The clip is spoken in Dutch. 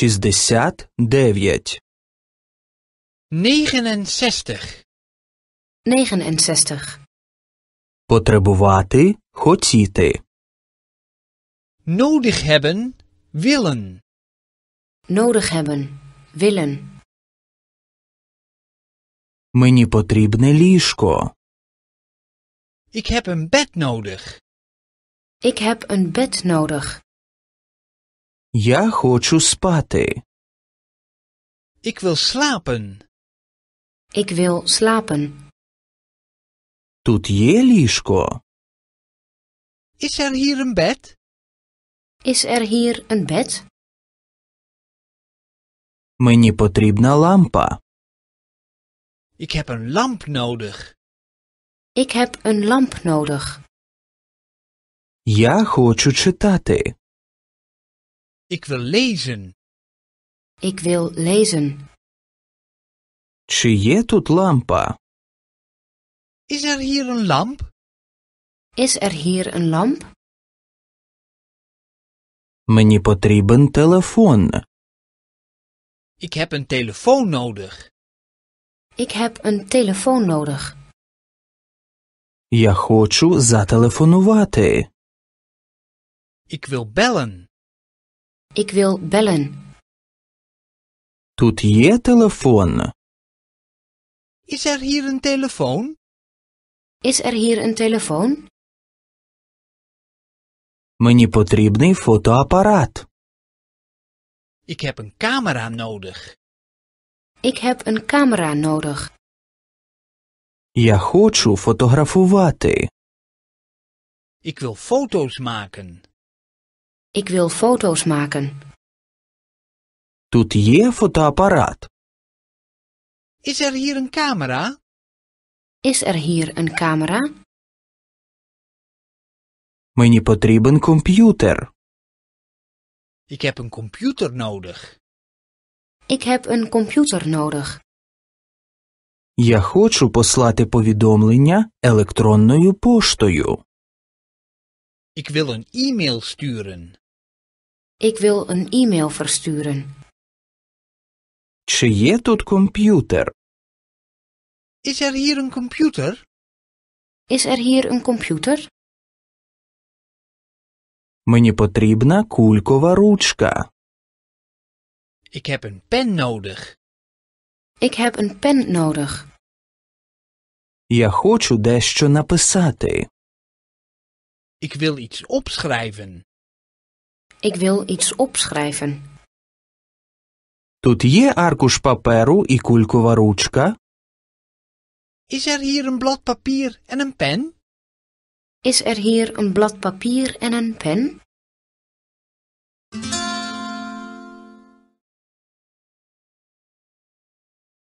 69 69 Потребувати хотіти Nodig hebben willen Nodig hebben willen Мені потрібне ліжко Ik heb een bed nodig Ik heb een bed nodig Я хочу спати. Ik wil slapen. Ik wil slapen. Тут є ліжко? Is er hier een bed? Is er hier een bed? Мені потрібна лампа. Ik heb een lamp nodig. Ik heb een lamp nodig. Я хочу читати. Ik wil lezen. Ik wil lezen. Чи є тут лампа? Is er hier een lamp? Is er hier een lamp? Мені потрібен телефон. Ik heb een telefoon nodig. Ik heb een telefoon nodig. Я хочу зателефонувати. Ik wil bellen. Ik wil bellen. Тут je telefoon? Is er hier een telefoon? Is er hier een telefoon? Мені потрібний фотоапарат. Ik heb een camera nodig. Ik heb een camera nodig. Я хочу фотографувати. Ik wil foto's maken. Ik wil foto's maken. Doet je фотоапарат? Is er hier een camera? Is er hier een camera? Мені потрібен комп'ютер. Ik heb een computer nodig. Ik heb een computer nodig. Я хочу послати повідомлення електронною поштою. Ik wil een e-mail sturen. Ik wil een e-mail versturen. Чи є тут Is er hier een computer? Is er hier een computer? Мені потрібна кулькова ручка. Ik heb een pen nodig. Ik heb een pen nodig. Я хочу дещо написати. Ik wil iets opschrijven. Ik wil iets opschrijven. Тут є аркуш паперу і кулькова ручка? Is er hier een blad papier en een pen? Is er hier een blad papier en een pen?